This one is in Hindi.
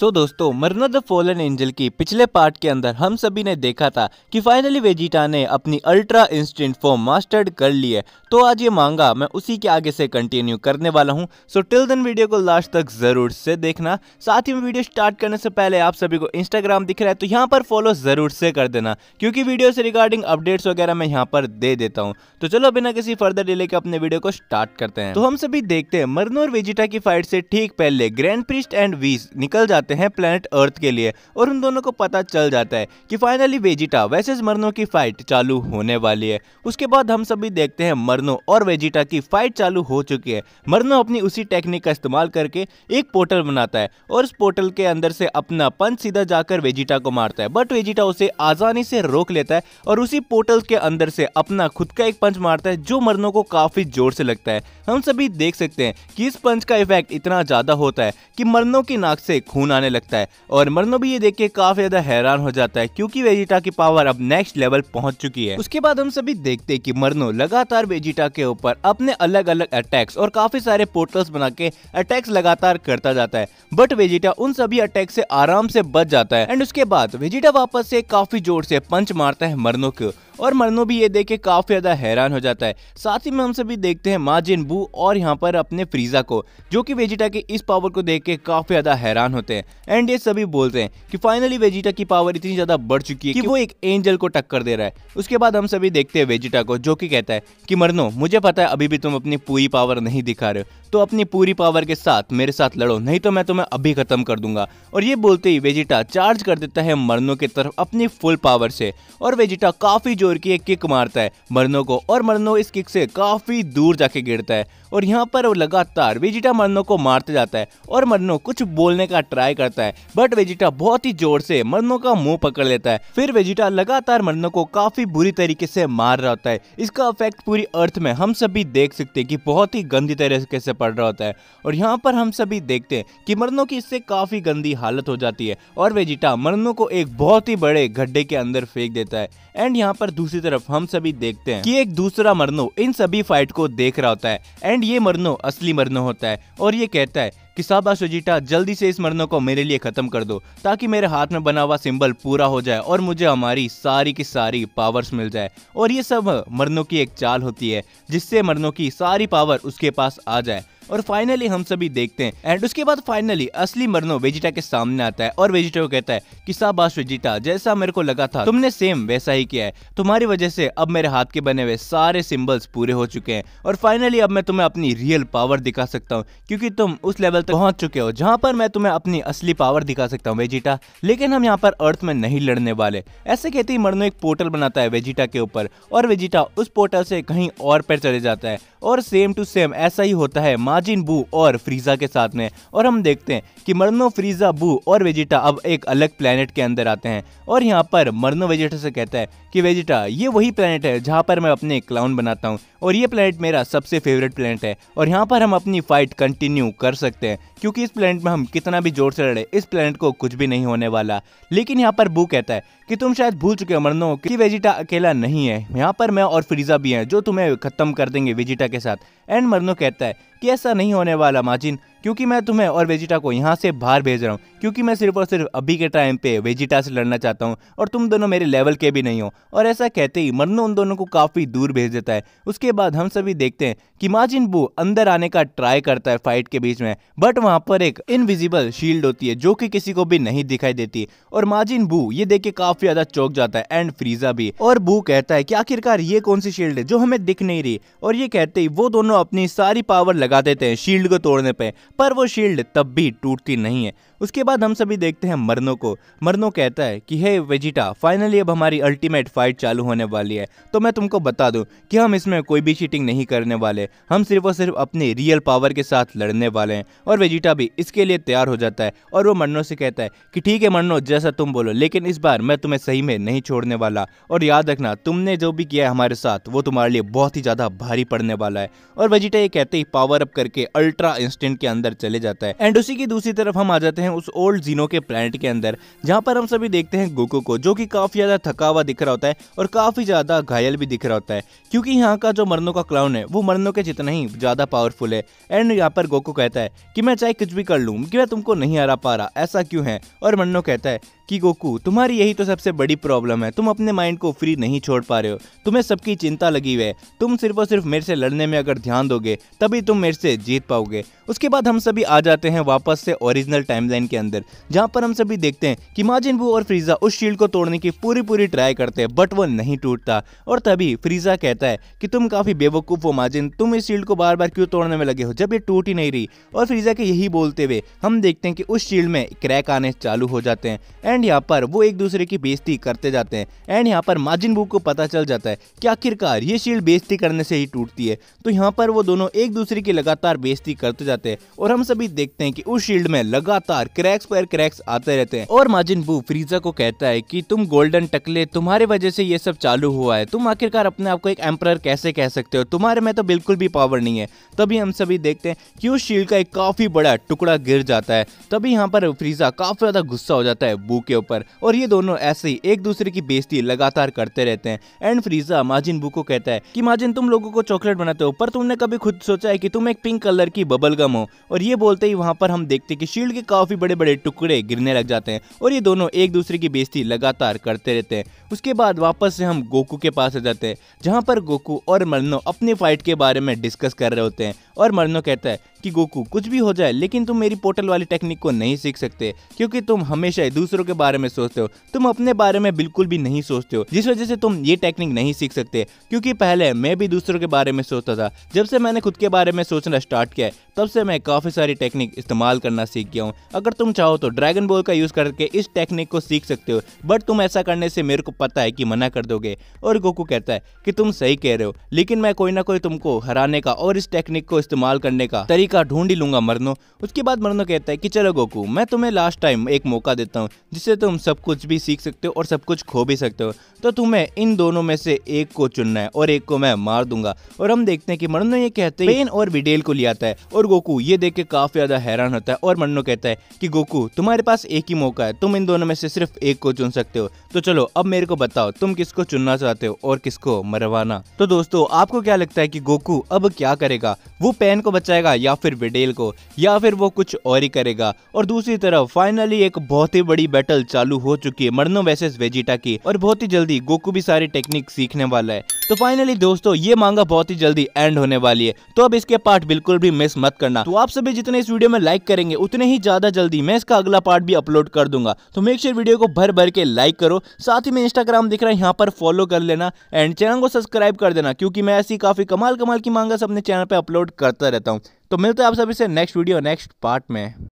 सो so दोस्तों मरना द फॉलन एंजल की पिछले पार्ट के अंदर हम सभी ने देखा था कि फाइनली वेजिटा ने अपनी अल्ट्रा इंस्टेंट फॉर्म मास्टर्ड कर ली है तो आज ये मांगा मैं उसी के आगे से कंटिन्यू करने वाला हूँ सो टिल देन वीडियो को लास्ट तक जरूर से देखना साथ ही में वीडियो स्टार्ट करने से पहले आप सभी को इंस्टाग्राम दिख रहा है तो यहाँ पर फॉलो जरूर से कर देना क्योंकि वीडियो से रिगार्डिंग अपडेट्स वगैरह मैं यहाँ पर दे देता हूँ तो चलो बिना किसी फर्दर डिले के अपने वीडियो को स्टार्ट करते हैं तो हम सभी देखते हैं मरनो और वेजिटा की फाइट से ठीक पहले ग्रैंड प्रिस्ट एंड वीस निकल जाते करते हैं प्लेनेट अर्थ के लिए और उन दोनों को पता चल जाता है कि फाइनली वेजिटा वैसेज मरनो की फाइट चालू होने वाली है उसके बाद हम सभी देखते हैं मरनो और वेजिटा की फाइट चालू हो चुकी है मरनो अपनी उसी टेक्निक का इस्तेमाल करके एक पोर्टल बनाता है और उस पोर्टल के अंदर से अपना पंच सीधा जाकर वेजिटा को मारता है बट वेजिटा उसे आसानी से रोक लेता है और उसी पोर्टल के अंदर से अपना खुद का एक पंच मारता है जो मरनो को काफी जोर से लगता है हम सभी देख सकते हैं कि इस पंच का इफेक्ट इतना ज्यादा होता है कि मरनो की नाक से खून आने लगता है और मरनो भी ये देख के काफी ज्यादा हैरान हो जाता है क्योंकि वेजिटा की पावर अब नेक्स्ट लेवल पहुंच चुकी है उसके बाद हम सभी देखते हैं कि मरनो लगातार वेजिटा के ऊपर अपने अलग अलग अटैक्स और काफी सारे पोर्टल्स बना के अटैक्स लगातार करता जाता है बट वेजिटा उन सभी अटैक से आराम से बच जाता है एंड उसके बाद वेजिटा वापस से काफी जोर से पंच मारता है मरनो को और मरनो भी ये देख के काफ़ी ज़्यादा हैरान हो जाता है साथ ही में हम सभी देखते हैं जिन बू और यहाँ पर अपने फ्रीजा को जो कि वेजिटा के इस पावर को देख के काफ़ी ज़्यादा हैरान होते हैं एंड ये सभी बोलते हैं कि फाइनली वेजिटा की पावर इतनी ज़्यादा बढ़ चुकी है कि वो एक एंजल को टक्कर दे रहा है उसके बाद हम सभी देखते हैं वेजिटा को जो कि कहता है कि मरनो मुझे पता है अभी भी तुम अपनी पूरी पावर नहीं दिखा रहे हो तो अपनी पूरी पावर के साथ मेरे साथ लड़ो नहीं तो मैं तुम्हें अभी ख़त्म कर दूंगा और ये बोलते ही वेजिटा चार्ज कर देता है मरनो की तरफ अपनी फुल पावर से और वेजिटा काफ़ी जोर ओर की एक किक मारता है मरनो को और मरनो इस किक से काफी दूर जाके गिरता है और यहाँ पर वो लगातार वेजिटा मरनो को मारते जाता है और मरनो कुछ बोलने का ट्राई करता है बट वेजिटा बहुत ही जोर से मरनो का मुंह पकड़ लेता है फिर वेजिटा लगातार मरनो को काफी बुरी तरीके से मार रहा होता है इसका इफेक्ट पूरी अर्थ में हम सभी देख सकते हैं कि बहुत ही गंदी तरीके से पड़ रहा होता है और यहाँ पर हम सभी देखते हैं कि मरनो की इससे काफी गंदी हालत हो जाती है और वेजिटा मरनो को एक बहुत ही बड़े गड्ढे के अंदर फेंक देता है एंड यहाँ पर दूसरी तरफ हम सभी देखते हैं कि एक दूसरा मरनो इन सभी फाइट को देख रहा होता है एंड ये मरनो असली मरनो होता है और ये कहता है कि साबा सुजीटा जल्दी से इस मरनो को मेरे लिए खत्म कर दो ताकि मेरे हाथ में बना हुआ सिंबल पूरा हो जाए और मुझे हमारी सारी की सारी पावर्स मिल जाए और ये सब मरनो की एक चाल होती है जिससे मरनो की सारी पावर उसके पास आ जाए और फाइनली हम सभी देखते हैं एंड उसके बाद फाइनली असली मरनो वेजिटा के सामने आता है और वेजिटा को कहता है कि शाबाश वेजिटा जैसा मेरे को लगा था तुमने सेम वैसा ही किया है तुम्हारी वजह से अब मेरे हाथ के बने हुए सारे सिम्बल्स पूरे हो चुके हैं और फाइनली अब मैं तुम्हें अपनी रियल पावर दिखा सकता हूँ क्योंकि तुम उस लेवल तक पहुंच चुके हो जहाँ पर मैं तुम्हें अपनी असली पावर दिखा सकता हूँ वेजिटा लेकिन हम यहाँ पर अर्थ में नहीं लड़ने वाले ऐसे कहते ही मरनो एक पोर्टल बनाता है वेजिटा के ऊपर और वेजिटा उस पोर्टल से कहीं और पर चले जाता है और सेम टू सेम ऐसा ही होता है माँ माजिन बू और फ्रीजा के साथ में और हम देखते हैं कि मरनो फ्रीजा बू और वेजिटा अब एक अलग प्लेनेट के अंदर आते हैं और यहाँ पर मरनो वेजिटा से कहता है कि वेजिटा ये वही प्लेनेट है जहाँ पर मैं अपने क्लाउन बनाता हूँ और ये प्लानट मेरा सबसे फेवरेट प्लानट है और यहाँ पर हम अपनी फाइट कंटिन्यू कर सकते हैं क्योंकि इस प्लानट में हम कितना भी जोर से लड़े इस प्लानट को कुछ भी नहीं होने वाला लेकिन यहाँ पर बू कहता है कि तुम शायद भूल चुके हो मरनो कि वेजिटा अकेला नहीं है यहाँ पर मैं और फ्रीजा भी हैं जो तुम्हें खत्म कर देंगे वेजिटा के साथ एंड मरनो कहता है कि ऐसा नहीं होने वाला माजिन क्योंकि मैं तुम्हें और वेजिटा को यहाँ से बाहर भेज रहा हूँ क्योंकि मैं सिर्फ और सिर्फ अभी के टाइम पे वेजिटा से लड़ना चाहता हूँ और तुम दोनों मेरे लेवल के भी नहीं हो और ऐसा कहते ही मरनो उन दोनों को काफ़ी दूर भेज देता है उसके इसके बाद हम सभी देखते हैं कि माजिन बू अंदर आने का ट्राई करता है फाइट के बीच में बट वहां पर एक इनविजिबल शील्ड होती है जो कि किसी को भी नहीं दिखाई देती और माजिन बू ये देख के काफी ज्यादा चौक जाता है एंड फ्रीजा भी और बू कहता है कि आखिरकार ये कौन सी शील्ड है जो हमें दिख नहीं रही और ये कहते ही वो दोनों अपनी सारी पावर लगा देते हैं शील्ड को तोड़ने पे पर वो शील्ड तब भी टूटती नहीं है उसके बाद हम सभी देखते हैं मरनो को मरनो कहता है कि हे वेजिटा फाइनली अब हमारी अल्टीमेट फाइट चालू होने वाली है तो मैं तुमको बता दूं कि हम इसमें कोई कोई भी चीटिंग नहीं करने वाले हम सिर्फ और सिर्फ अपने रियल पावर के साथ लड़ने वाले हैं और वेजिटा भी इसके लिए तैयार हो जाता है और वो मन्नो से कहता है कि ठीक है मन्नो जैसा तुम बोलो लेकिन इस बार मैं तुम्हें सही में नहीं छोड़ने वाला और याद रखना तुमने जो भी किया है हमारे साथ वो तुम्हारे लिए बहुत ही ज़्यादा भारी पड़ने वाला है और वेजिटा ये कहते ही पावर अप करके अल्ट्रा इंस्टेंट के अंदर चले जाता है एंड उसी की दूसरी तरफ हम आ जाते हैं उस ओल्ड जीनो के प्लानट के अंदर जहाँ पर हम सभी देखते हैं गोको को जो कि काफ़ी ज़्यादा थका हुआ दिख रहा होता है और काफ़ी ज़्यादा घायल भी दिख रहा होता है क्योंकि यहाँ का जो मरनो का क्लाउन है वो मरनो के जितना ही ज्यादा पावरफुल है एंड यहाँ पर गोको कहता है कि मैं चाहे कुछ भी कर लूँ कि मैं तुमको नहीं हरा पा रहा ऐसा क्यों है और मरनो कहता है कि गोकू तुम्हारी यही तो सबसे बड़ी प्रॉब्लम है तुम अपने माइंड को फ्री नहीं छोड़ पा रहे हो तुम्हें सबकी चिंता लगी हुई है तुम सिर्फ और सिर्फ मेरे से लड़ने में अगर ध्यान दोगे तभी तुम मेरे से जीत पाओगे उसके बाद हम सभी आ जाते हैं वापस से ओरिजिनल टाइमलाइन के अंदर जहाँ पर हम सभी देखते हैं कि माजिन बू और फ्रीजा उस शील्ड को तोड़ने की पूरी पूरी ट्राई करते हैं बट वो नहीं टूटता और तभी फ्रीजा कहता है कि तुम काफी बेवकूफ हो माजिन तुम इस शील्ड को बार बार क्यों तोड़ने में लगे हो जब ये टूट ही नहीं रही और फ्रीजा के यही बोलते हुए हम देखते हैं कि उस शील्ड में क्रैक आने चालू हो जाते हैं एंड एंड यहाँ पर वो एक दूसरे की बेजती करते जाते हैं एंड यहाँ पर माजिन बुक को पता चल जाता है कि आखिरकार ये शील्ड बेजती करने से ही टूटती है तो यहाँ पर वो दोनों एक दूसरे की लगातार बेजती करते जाते हैं और हम सभी देखते हैं कि उस शील्ड में लगातार क्रैक्स पर क्रैक्स आते रहते हैं और माजिन बू फ्रीजा को कहता है की तुम गोल्डन टकले तुम्हारे वजह से ये सब चालू हुआ है तुम आखिरकार अपने आप को एक एम्प्रर कैसे कह सकते हो तुम्हारे में तो बिल्कुल भी पावर नहीं है तभी हम सभी देखते हैं कि उस शील्ड का एक काफी बड़ा टुकड़ा गिर जाता है तभी यहाँ पर फ्रीजा काफी ज्यादा गुस्सा हो जाता है बू के ऊपर और ये दोनों ऐसे ही एक दूसरे की बेइज्जती लगातार करते रहते हैं एंड फ्रीजा माजिन बू को कहता है कि माजिन तुम लोगों को चॉकलेट बनाते हो पर तुमने कभी खुद सोचा है कि तुम एक पिंक कलर की बबल गम हो और ये बोलते ही वहाँ पर हम देखते कि शील्ड के काफी बड़े बड़े टुकड़े गिरने लग जाते हैं और ये दोनों एक दूसरे की बेइज्जती लगातार करते रहते हैं उसके बाद वापस से हम गोकू के पास आ जाते हैं जहाँ पर गोकू और मरनो अपनी फाइट के बारे में डिस्कस कर रहे होते हैं और मरनो कहता है कि गोकू कुछ भी हो जाए लेकिन तुम मेरी पोर्टल वाली टेक्निक को नहीं सीख सकते क्योंकि तुम हमेशा दूसरों के बारे में सोचते हो तुम अपने बारे में बिल्कुल भी नहीं सोचते हो जिस वजह से तुम ये टेक्निक नहीं सीख सकते क्योंकि पहले मैं भी दूसरों के बारे में सोचता था जब से मैंने खुद के बारे में सोचना स्टार्ट किया तब से मैं काफी सारी टेक्निक इस्तेमाल करना सीख गया हूँ अगर तुम चाहो तो ड्रैगन बॉल का यूज करके इस टेक्निक को सीख सकते हो बट तुम ऐसा करने से मेरे को पता है कि मना कर दोगे और गोकू कहता है कि तुम सही कह रहे हो लेकिन मैं कोई ना कोई तुमको हराने का और इस टेक्निक को इस्तेमाल करने का तरीका कहा ढूंढ ही लूंगा मरनो उसके बाद मरनो कहता है कि चलो गोकू मैं तुम्हें लास्ट टाइम एक मौका देता हूँ जिससे तुम सब कुछ भी सीख सकते हो और सब कुछ खो भी सकते हो तो तुम्हें इन दोनों में से एक को चुनना है और एक को मैं मार दूंगा और हम देखते हैं कि मरनो ये कहते हैं पेन और विडेल को ले आता है और गोकू ये देख के काफी ज्यादा हैरान होता है और मरनो कहता है कि गोकू तुम्हारे पास एक ही मौका है तुम इन दोनों में से सिर्फ एक को चुन सकते हो तो चलो अब मेरे को बताओ तुम किसको चुनना चाहते हो और किसको मरवाना तो दोस्तों आपको क्या लगता है कि गोकू अब क्या करेगा वो पेन को बचाएगा या फिर विडेल को या फिर वो कुछ और ही करेगा और दूसरी तरफ फाइनली एक बहुत ही बड़ी बैटल चालू हो चुकी है मरनो वैसे वेजिटा की और बहुत ही जल्दी गोकू भी सारी टेक्निक सीखने वाला है तो फाइनली दोस्तों ये मांगा बहुत ही जल्दी एंड होने वाली है तो अब इसके पार्ट बिल्कुल भी मिस मत करना तो आप सभी जितने इस वीडियो में लाइक करेंगे उतने ही ज्यादा जल्दी मैं इसका अगला पार्ट भी अपलोड कर दूंगा तो मेक श्योर वीडियो को भर भर के लाइक करो साथ ही में इंस्टाग्राम दिख रहा है यहाँ पर फॉलो कर लेना एंड चैनल को सब्सक्राइब कर देना क्योंकि मैं ऐसी काफी कमाल कमाल की मांगा अपने चैनल पर अपलोड करता रहता हूँ तो मिलते हैं आप सभी से नेक्स्ट वीडियो नेक्स्ट पार्ट में